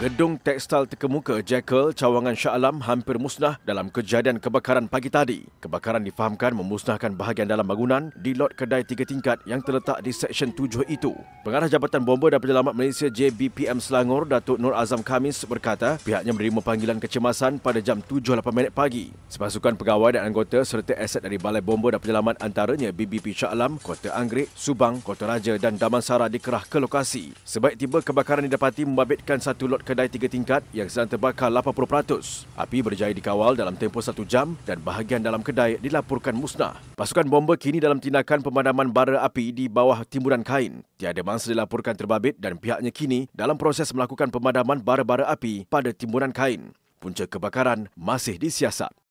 Gedung tekstil terkemuka Jekyll, cawangan Shah Alam hampir musnah dalam kejadian kebakaran pagi tadi. Kebakaran difahamkan memusnahkan bahagian dalam bangunan di lot kedai tiga tingkat yang terletak di Seksyen 7 itu. Pengarah Jabatan Bomber dan Penyelamat Malaysia JBPM Selangor, Datuk Nur Azam Kamis berkata pihaknya menerima panggilan kecemasan pada jam 7.08 minit pagi. Sepasukan pegawai dan anggota serta aset dari Balai Bomber dan Penyelamat antaranya BBP Shah Alam, Kota Anggrek, Subang, Kota Raja dan Damansara dikerah ke lokasi. Sebaik tiba kebakaran didapati membabitkan satu lot kedai tiga tingkat yang sedang terbakar 80%. Api berjaya dikawal dalam tempoh satu jam dan bahagian dalam kedai dilaporkan musnah. Pasukan bomba kini dalam tindakan pemadaman bara api di bawah timbunan kain. Tiada mangsa dilaporkan terbabit dan pihaknya kini dalam proses melakukan pemadaman bara-bara api pada timbunan kain. Punca kebakaran masih disiasat.